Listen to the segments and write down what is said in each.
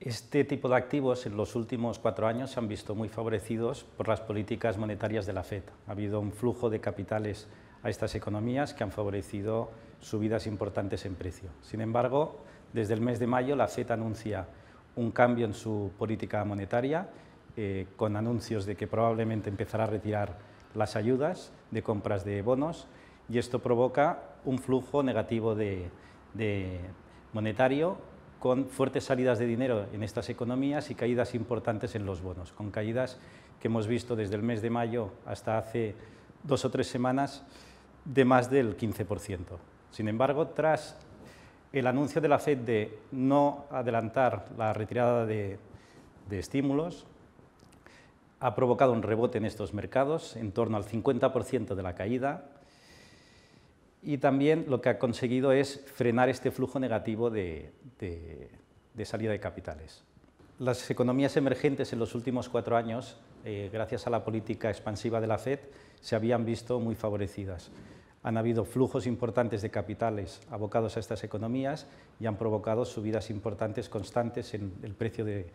Este tipo de activos en los últimos cuatro años se han visto muy favorecidos por las políticas monetarias de la FED. Ha habido un flujo de capitales a estas economías que han favorecido subidas importantes en precio. Sin embargo, desde el mes de mayo la FED anuncia un cambio en su política monetaria eh, con anuncios de que probablemente empezará a retirar las ayudas de compras de bonos y esto provoca un flujo negativo de monetario con fuertes salidas de dinero en estas economías y caídas importantes en los bonos, con caídas que hemos visto desde el mes de mayo hasta hace dos o tres semanas de más del 15%. Sin embargo, tras el anuncio de la FED de no adelantar la retirada de, de estímulos, ha provocado un rebote en estos mercados, en torno al 50% de la caída, y también lo que ha conseguido es frenar este flujo negativo de, de, salida de capitales. Las economías emergentes en los últimos cuatro años, eh, gracias a la política expansiva de la FED, se habían visto muy favorecidas. Han habido flujos importantes de capitales abocados a estas economías y han provocado subidas importantes constantes en el precio de,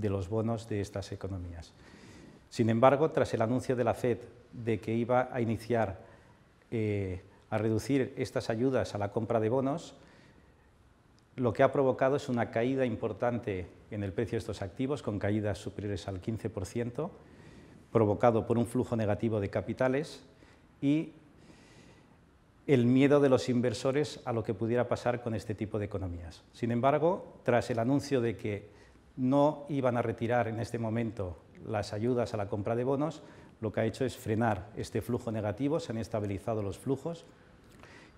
los bonos de estas economías. Sin embargo, tras el anuncio de la FED de que iba a iniciar eh, a reducir estas ayudas a la compra de bonos, lo que ha provocado es una caída importante en el precio de estos activos, con caídas superiores al 15%, provocado por un flujo negativo de capitales y el miedo de los inversores a lo que pudiera pasar con este tipo de economías. Sin embargo, tras el anuncio de que no iban a retirar en este momento las ayudas a la compra de bonos, lo que ha hecho es frenar este flujo negativo, se han estabilizado los flujos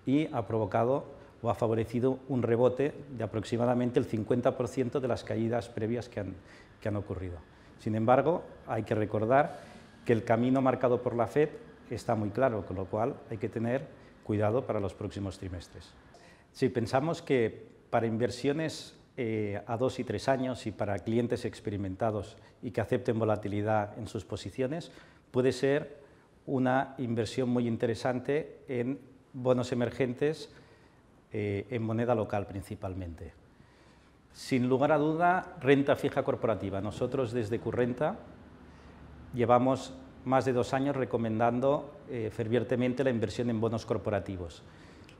y ha provocado o ha favorecido un rebote de aproximadamente el 50% de las caídas previas que han, ocurrido. Sin embargo, hay que recordar que el camino marcado por la FED está muy claro, con lo cual hay que tener cuidado para los próximos trimestres. Si pensamos que para inversiones eh, a dos y tres años y para clientes experimentados y que acepten volatilidad en sus posiciones, puede ser una inversión muy interesante en bonos emergentes eh, en moneda local principalmente. Sin lugar a duda, renta fija corporativa. Nosotros desde Currenta llevamos más de dos años recomendando eh, fervientemente la inversión en bonos corporativos.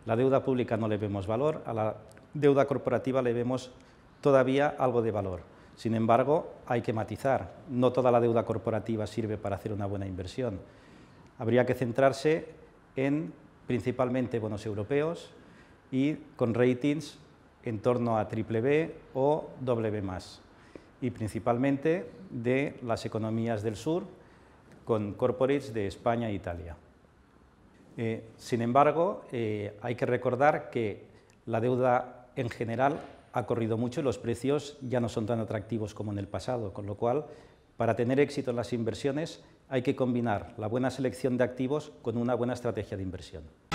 La deuda pública no le vemos valor, a la deuda corporativa le vemos todavía algo de valor. Sin embargo, hay que matizar, no toda la deuda corporativa sirve para hacer una buena inversión. Habría que centrarse en principalmente bonos europeos, y con ratings en torno a triple B o W+, y principalmente de las economías del sur con corporates de España e Italia. Eh, sin embargo, eh, hay que recordar que la deuda en general ha corrido mucho y los precios ya no son tan atractivos como en el pasado, con lo cual, para tener éxito en las inversiones, hay que combinar la buena selección de activos con una buena estrategia de inversión.